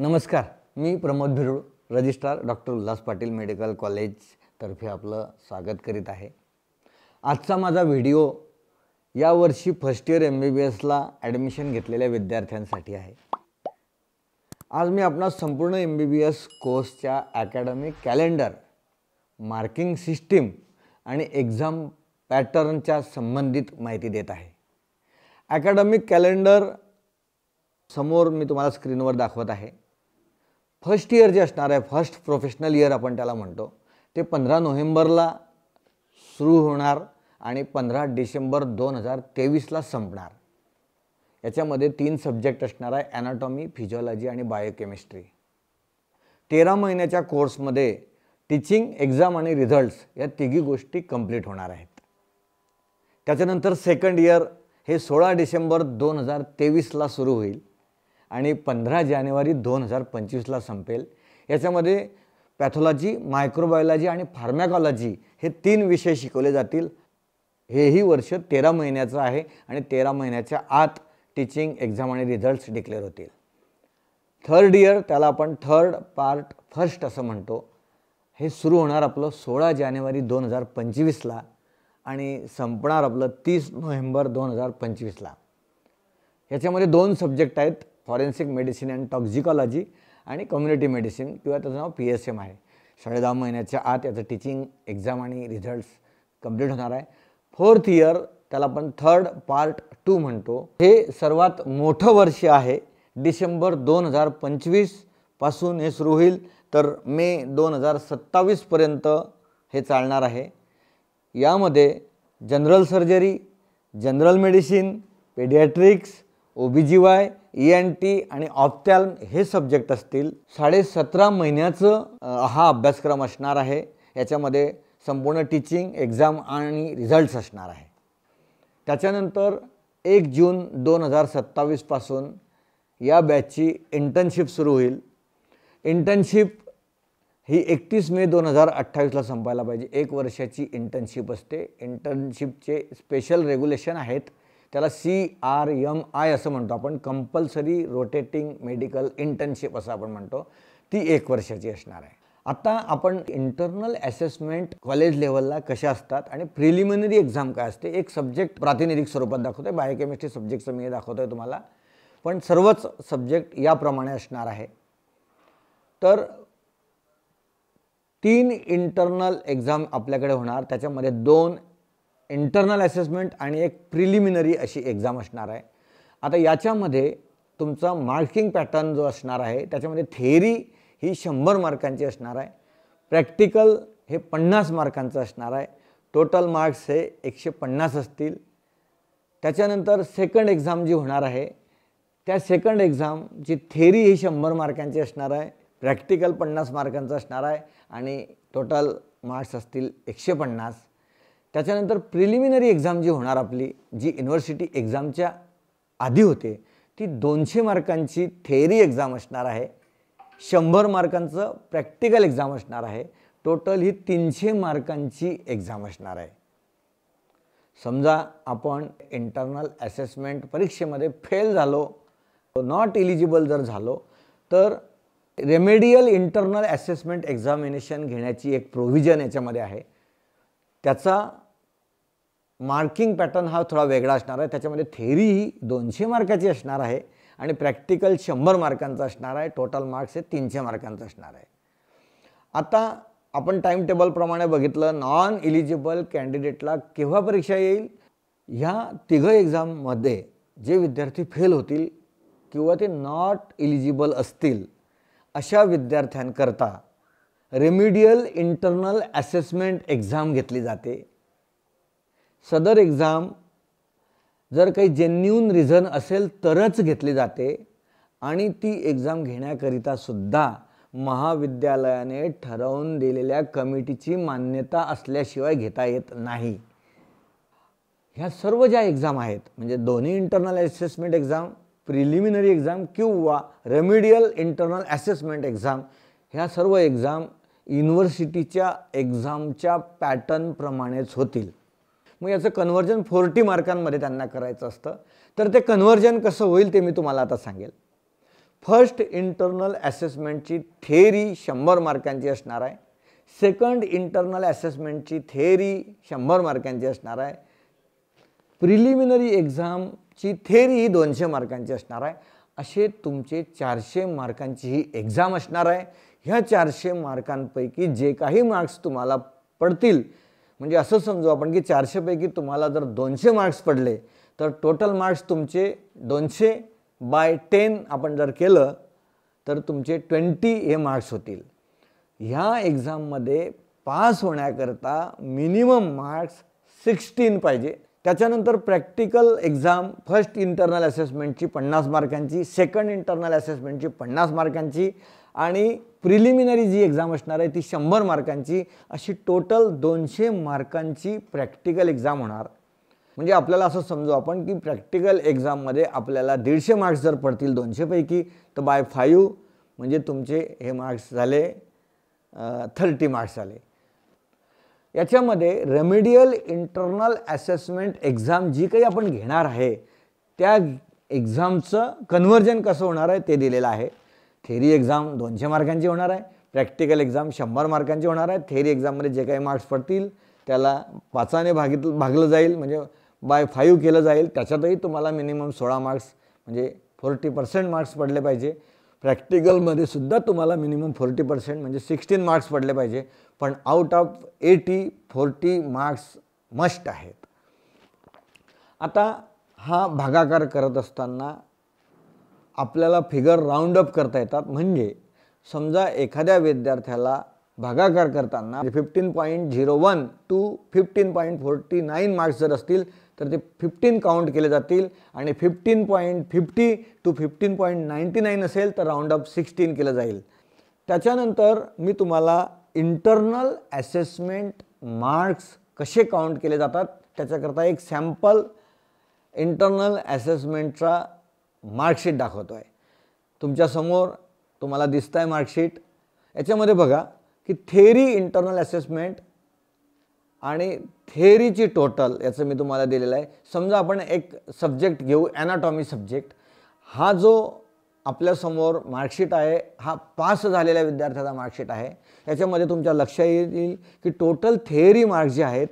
नमस्कार मी Pramod Bhirul registrar doctor Ulhas Patil medical कॉलेजतर्फे आपलं स्वागत करीत आहे आजचा माझा व्हिडिओ यावर्षी first year M B B एसला ॲडमिशन घेतलेल्या विद्यार्थ्यांसाठी आहे आज मी आपणास संपूर्ण एम बी बी एस कोर्सच्या अकॅडमिक कॅलेंडर मार्किंग सिस्टीम आणि एक्झाम पॅटर्नच्या संबंधित माहिती देत आहे अकॅडमिक कॅलेंडर समोर मी तुम्हाला स्क्रीनवर दाखवत आहे फर्स्ट इयर जे असणार आहे फर्स्ट प्रोफेशनल इयर आपण त्याला म्हणतो ते पंधरा नोव्हेंबरला सुरू होणार आणि पंधरा डिसेंबर दोन हजार तेवीसला संपणार याच्यामध्ये तीन सब्जेक्ट असणार आहे ॲनाटॉमी फिजिओलॉजी आणि बायोकेमिस्ट्री तेरा महिन्याच्या कोर्समध्ये टीचिंग एक्झाम आणि रिझल्ट्स या तिघी गोष्टी कंप्लीट होणार आहेत त्याच्यानंतर सेकंड इयर हे सोळा डिसेंबर दोन हजार तेवीसला सुरू होईल आणि पंधरा जानेवारी दोन हजार पंचवीसला संपेल याच्यामध्ये पॅथॉलॉजी मायक्रोबायोलॉजी आणि फार्मॅकॉलॉजी हे तीन विषय शिकवले जातील हेही वर्ष तेरा महिन्याचं आहे आणि तेरा महिन्याच्या आत टीचिंग एक्झाम आणि रिझल्ट्स डिक्लेअर होतील थर्ड इयर त्याला आपण थर्ड पार्ट फर्स्ट असं म्हणतो हे सुरू होणार आपलं सोळा जानेवारी दोन हजार पंचवीसला आणि संपणार आपलं तीस नोव्हेंबर दोन हजार पंचवीसला याच्यामध्ये दोन सब्जेक्ट आहेत फॉरेन्सिक मेडिसिन अँड टॉक्झिकॉलॉजी आणि कम्युनिटी मेडिसिन किंवा त्याचं नाव पी एस एम आहे साडे दहा महिन्याच्या आत याचं टीचिंग एक्झाम आणि रिझल्ट्स कम्प्लीट होणार आहे फोर्थ इयर त्याला आपण थर्ड पार्ट टू म्हणतो हे सर्वात मोठं वर्ष आहे डिसेंबर दोन हजार पंचवीसपासून हे सुरू होईल तर मे दोन हजार सत्तावीसपर्यंत हे चालणार आहे यामध्ये general surgery general medicine paediatrics O B G Y E N T आणि ऑप्टॅल्म हे सब्जेक्ट असतील साडेसतरा महिन्याचं हा अभ्यासक्रम असणार आहे याच्यामध्ये संपूर्ण टीचिंग एक्झाम आणि रिझल्ट्स असणार आहे त्याच्यानंतर एक जून दोन हजार सत्तावीसपासून या बॅचची इंटर्नशिप सुरू होईल इंटर्नशिप ही एकतीस मे दोन हजार अठ्ठावीसला संपायला पाहिजे एक वर्षाची इंटर्नशिप असते इंटर्नशिपचे स्पेशल रेग्युलेशन आहेत त्याला सी आर एम आय असं म्हणतो आपण कंपल्सरी रोटेटिंग मेडिकल इंटर्नशिप असं आपण म्हणतो ती एक वर्षाची असणार आहे आता आपण इंटरनल असेसमेंट कॉलेज लेवलला कशा असतात आणि प्रिलिमिनरी एक्झाम काय असते एक सब्जेक्ट प्रातिनिधिक स्वरूपात दाखवतोय बायोकेमिस्ट्री सब्जेक्टचं मी दाखवतोय तुम्हाला पण सर्वच सब्जेक्ट याप्रमाणे असणार आहे तर तीन इंटरनल एक्झाम आपल्याकडे होणार त्याच्यामध्ये दोन इंटरनल असेसमेंट आणि एक प्रिलिमिनरी अशी एक्झाम असणार आहे आता याच्यामध्ये तुमचा मार्किंग पॅटर्न जो असणार आहे त्याच्यामध्ये थेअरी ही शंभर मार्कांची असणार आहे प्रॅक्टिकल हे पन्नास मार्कांचं असणार आहे टोटल मार्क्स हे एकशे पन्नास असतील त्याच्यानंतर सेकंड एक्झाम जी होणार आहे त्या सेकंड एक्झामची थेरी ही शंभर मार्कांची असणार आहे प्रॅक्टिकल पन्नास मार्कांचं असणार आहे आणि टोटल मार्क्स असतील एकशे पन्नास त्याच्यानंतर प्रिलिमिनरी एक्झाम जी होणार आपली जी युनिव्हर्सिटी एक्झामच्या आधी होते ती दोनशे मार्कांची थेअरी एक्झाम असणार आहे शंभर मार्कांचं प्रॅक्टिकल एक्झाम असणार आहे टोटल ही तीनशे मार्कांची एक्झाम असणार आहे समजा आपण इंटरनल असेसमेंट परीक्षेमध्ये फेल झालो नॉट एलिजिबल जर झालो तर रेमेडियल इंटरनल असेसमेंट एक्झामिनेशन घेण्याची एक प्रोव्हिजन याच्यामध्ये आहे त्याचा मार्किंग पॅटर्न हा थोडा वेगळा असणार आहे त्याच्यामध्ये थेरी ही दोनशे मार्काची असणार आहे आणि प्रॅक्टिकल शंभर मार्कांचा असणार आहे टोटल मार्क्स हे तीनशे मार्कांचं असणार आहे आता आपण टाईम टेबलप्रमाणे बघितलं नॉन इलिजिबल कॅन्डिडेटला केव्हा परीक्षा येईल ह्या तिघं एक्झाममध्ये जे विद्यार्थी फेल होतील किंवा ते नॉट इलिजिबल असतील अशा विद्यार्थ्यांकरता रेमिडियल इंटरनल असेसमेंट एक्झाम घेतली जाते सदर एक्झाम जर काही जेन्युन रिझन असेल तरच घेतली जाते आणि ती एक्झाम घेण्याकरिता सुद्धा महाविद्यालयाने ठरवून दिलेल्या कमिटीची मान्यता असल्याशिवाय घेता येत नाही ह्या सर्व ज्या एक्झाम आहेत म्हणजे दोन्ही internal assessment exam preliminary exam किंवा रेमिडियल इंटरनल असेसमेंट एक्झाम ह्या सर्व एक्झाम युनिव्हर्सिटीच्या एक्झामच्या पॅटर्नप्रमाणेच होतील मग याचं कन्व्हर्जन फोर्टी मार्कांमध्ये त्यांना करायचं असतं तर ते कन्व्हर्जन कसं होईल ते मी तुम्हाला आता सांगेल फर्स्ट इंटरनल ॲसेसमेंटची थेरी शंभर मार्कांची असणार आहे सेकंड इंटरनल ॲसेसमेंटची थेरी शंभर मार्कांची असणार आहे प्रिलिमिनरी एक्झामची थेरी ही दोनशे मार्कांची असणार आहे असे तुमचे चारशे मार्कांची ही एक्झाम असणार आहे ह्या चारशे मार्कांपैकी जे काही मार्क्स तुम्हाला पडतील म्हणजे असं समजू आपण की चारशेपैकी तुम्हाला जर दोनशे मार्क्स पडले तर टोटल मार्क्स तुमचे दोनशे बाय टेन आपण जर केलं तर तुमचे ट्वेंटी हे मार्क्स होतील ह्या एक्झाममध्ये पास होण्याकरता मिनिमम मार्क्स सिक्स्टीन पाहिजे त्याच्यानंतर प्रॅक्टिकल एक्झाम फर्स्ट इंटरनल असेसमेंटची पन्नास मार्कांची सेकंड इंटरनल असेसमेंटची पन्नास मार्कांची आणि प्रिलिमिनरी जी एक्झाम असणार आहे ती शंभर मार्कांची अशी टोटल दोनशे मार्कांची प्रॅक्टिकल एक्झाम होणार म्हणजे आपल्याला असं समजू आपण की प्रॅक्टिकल एक्झाममध्ये आपल्याला दीडशे मार्क्स जर पडतील दोनशेपैकी तर बाय फायू म्हणजे तुमचे हे मार्क्स झाले थर्टी मार्क्स आले याच्यामध्ये रेमेडियल इंटरनल ॲसेसमेंट एक्झाम जी काही आपण घेणार आहे त्या एक्झामचं कन्व्हर्जन कसं होणार आहे ते दिलेलं आहे थेरी एक्झाम दोनशे मार्कांची होणार आहे प्रॅक्टिकल एक्झाम शंभर मार्कांची होणार आहे थेरी एक्झाममध्ये जे काही मार्क्स पडतील त्याला पाचाने भागित भागलं जाईल म्हणजे बाय फाईव्ह केलं जाईल त्याच्यातही तुम्हाला मिनिमम सोळा मार्क्स म्हणजे फोर्टी पर्सेंट मार्क्स पडले पाहिजे प्रॅक्टिकलमध्ये सुद्धा तुम्हाला मिनिमम फोर्टी पर्सेंट म्हणजे सिक्स्टीन मार्क्स पडले पाहिजे पण out of eighty forty marks must आहेत आता हा भागाकार करत असताना आपल्याला फिगर राऊंड अप करता येतात म्हणजे समजा एखाद्या विद्यार्थ्याला भागाकार करताना fifteen point zero one two fifteen point forty nine marks जर असतील तर ते फिफ्टीन काउंट केले जातील आणि fifteen point fifty two fifteen point ninety nine असेल तर राऊंड अप सिक्स्टीन केलं जाईल त्याच्यानंतर मी तुम्हाला इंटरनल ॲसेसमेंट मार्क्स कसे काउंट केले जातात त्याच्याकरता एक सॅम्पल इंटरनल ॲसेसमेंटचा मार्कशीट दाखवतो आहे तुमच्यासमोर तुम्हाला दिसत आहे मार्कशीट याच्यामध्ये बघा की थेरी इंटरनल असेसमेंट आणि थेरीची टोटल याचं मी तुम्हाला दिलेलं आहे समजा आपण एक सब्जेक्ट घेऊ ॲनाटॉमी सब्जेक्ट हा जो आपल्यासमोर मार्कशीट आहे हा पास झालेल्या विद्यार्थ्याचा मार्कशीट आहे याच्यामध्ये तुमच्या लक्षात येईल की टोटल थेअरी मार्क्स जे आहेत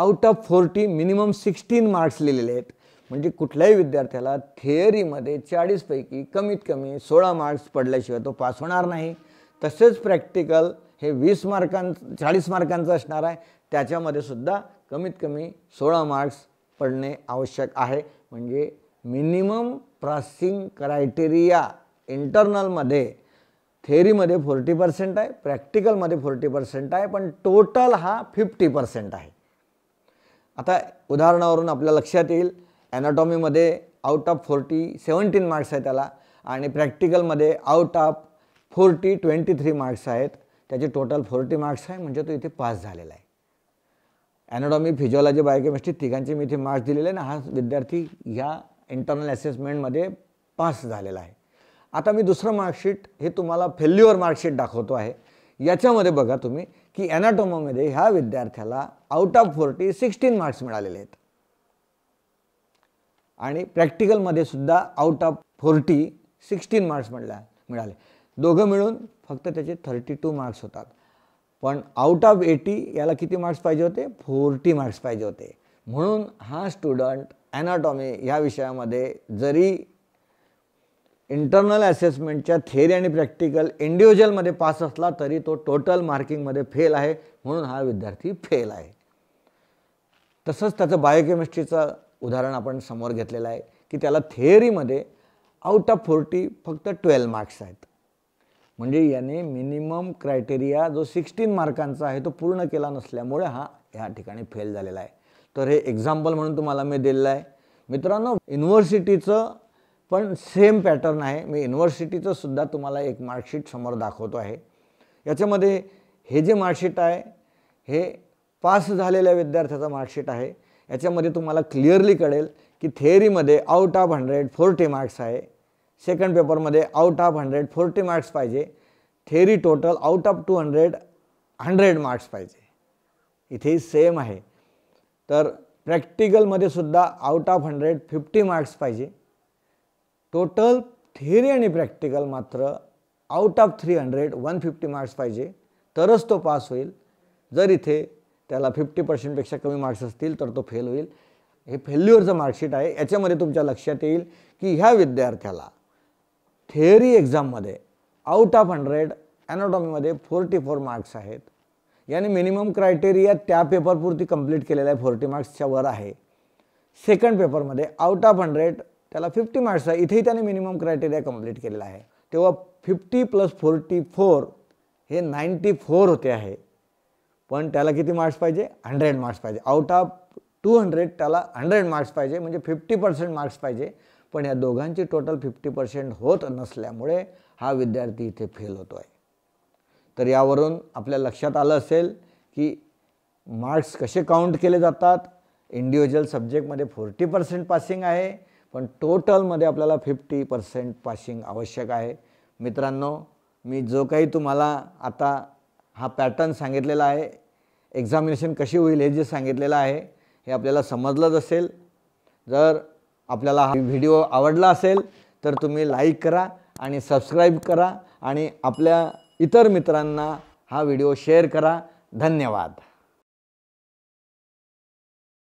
out of forty minimum sixteen marks लिहिलेले आहेत म्हणजे कुठल्याही विद्यार्थ्याला थिअरीमध्ये चाळीसपैकी कमीत कमी सोळा मार्क्स पडल्याशिवाय तो पास होणार नाही तसेच प्रॅक्टिकल हे वीस मार्कां चाळीस मार्कांचं असणार आहे त्याच्यामध्ये सुद्धा कमीत कमी सोळा मार्क्स पडणे आवश्यक आहे म्हणजे मिनिमम प्रासिंग क्रायटेरिया इंटरनलमध्ये थेअरीमध्ये फोर्टी पर्सेंट आहे प्रॅक्टिकलमध्ये फोर्टी पर्सेंट आहे पण टोटल हा फिफ्टी पर्सेंट आहे आता उदाहरणावरून आपल्या लक्षात येईल ॲनाटॉमीमध्ये out of forty seventeen marks आहे त्याला आणि प्रॅक्टिकलमध्ये out of forty twenty three marks आहेत त्याचे टोटल फोर्टी मार्क्स आहे म्हणजे तो इथे पास झालेला आहे ॲनाटॉमी फिजिओलॉजी बायोकेमिस्ट्री तिघांचे मी इथे मार्क्स दिलेले आहे ना हा विद्यार्थी ह्या इंटरनल असेसमेंटमध्ये पास झालेला आहे आता मी दुसरं मार्कशीट हे तुम्हाला फेल्युअर मार्कशीट दाखवतो आहे याच्यामध्ये बघा तुम्ही की ॲनाटॉमीमध्ये ह्या विद्यार्थ्याला out of forty sixteen marks मिळालेले आहेत आणि प्रॅक्टिकलमध्ये सुद्धा out of forty sixteen marks म्हटल्या मिळाले दोघं मिळून फक्त त्याचे थर्टी टू मार्क्स होतात पण आउट ऑफ एटी याला किती मार्क्स पाहिजे होते फोर्टी मार्क्स पाहिजे होते म्हणून हा स्टुडंट ॲनाटॉमी ह्या विषयामध्ये जरी इंटरनल असेसमेंटच्या थेअरी आणि प्रॅक्टिकल इंडिव्हिज्युअलमध्ये पास असला तरी तो टोटल मार्किंगमध्ये फेल आहे म्हणून हा विद्यार्थी फेल आहे तसंच त्याचं बायोकेमिस्ट्रीचं उदाहरण आपण समोर घेतलेलं आहे की त्याला थेअरीमध्ये आउट ऑफ फोर्टी फक्त ट्वेल्व मार्क्स आहेत म्हणजे याने मिनिमम क्रायटेरिया जो सिक्स्टीन मार्कांचा आहे तो पूर्ण केला नसल्यामुळे हा ह्या ठिकाणी फेल झालेला आहे तर हे एक्झाम्पल म्हणून तुम्हाला मी दिलेलं आहे मित्रांनो युनिव्हर्सिटीचं पण सेम पॅटर्न आहे मी युनिव्हर्सिटीचं सुद्धा तुम्हाला एक मार्कशीट समोर दाखवतो आहे याच्यामध्ये हे जे मार्कशीट आहे हे पास झालेल्या विद्यार्थ्याचं मार्कशीट आहे याच्यामध्ये तुम्हाला क्लिअरली कळेल की थेअरीमध्ये out of hundred forty marks आहे सेकंड पेपरमध्ये out of hundred forty marks पाहिजे theory total out of two hundred hundred marks पाहिजे इथेही सेम आहे तर प्रॅक्टिकलमध्ये सुद्धा out of hundred fifty marks पाहिजे टोटल थेअरी आणि प्रॅक्टिकल मात्र out of three hundred one fifty marks पाहिजे तरच तो पास होईल जर इथे त्याला फिफ्टी पर्सेंटपेक्षा कमी मार्क्स असतील तर तो फेल होईल हे फेल्युअरचं मार्कशीट आहे याच्यामध्ये तुमच्या लक्षात येईल की ह्या विद्यार्थ्याला थेअरी एक्झाममध्ये आउट ऑफ हंड्रेड ॲनॉटॉमीमध्ये फोर्टी फोर मार्क्स आहेत याने मिनिमम क्रायटेरिया त्या पेपरपुरती कंप्लीट केलेला आहे फोर्टी मार्क्सच्या वर आहे सेकंड पेपरमध्ये आउट ऑफ हंड्रेड त्याला फिफ्टी मार्क्स आहे इथेही त्याने मिनिमम क्रायटेरिया कंप्लीट केलेला आहे तेव्हा फिफ्टी प्लस फोर्टी फोर हे नाईन्टी फोर होते आहे पण त्याला किती मार्क्स पाहिजे हंड्रेड मार्क्स पाहिजे आउट ऑफ टू हंड्रेड त्याला हंड्रेड मार्क्स पाहिजे म्हणजे फिफ्टी पर्सेंट मार्क्स पाहिजे पण या दोघांची टोटल फिफ्टी पर्सेंट होत नसल्यामुळे हा विद्यार्थी इथे फेल होतो आहे तर यावरून आपल्या लक्षात आलं असेल की मार्क्स कसे काउंट केले जातात इंडिव्हिज्युअल सब्जेक्टमध्ये फोर्टी पर्सेंट पासिंग आहे पण टोटलमध्ये आपल्याला फिफ्टी पर्सेंट पासिंग आवश्यक आहे मित्रांनो मी जो काही तुम्हाला आता हा पॅटर्न सांगितलेला आहे एक्झामिनेशन कशी होईल हे जे सांगितलेलं आहे हे आपल्याला समजलंच असेल जर आपल्याला हा व्हिडिओ आवडला असेल तर तुम्ही लाईक करा आणि सबस्क्राईब करा आणि आपल्या इतर मित्रांना हा व्हिडिओ शेअर करा धन्यवाद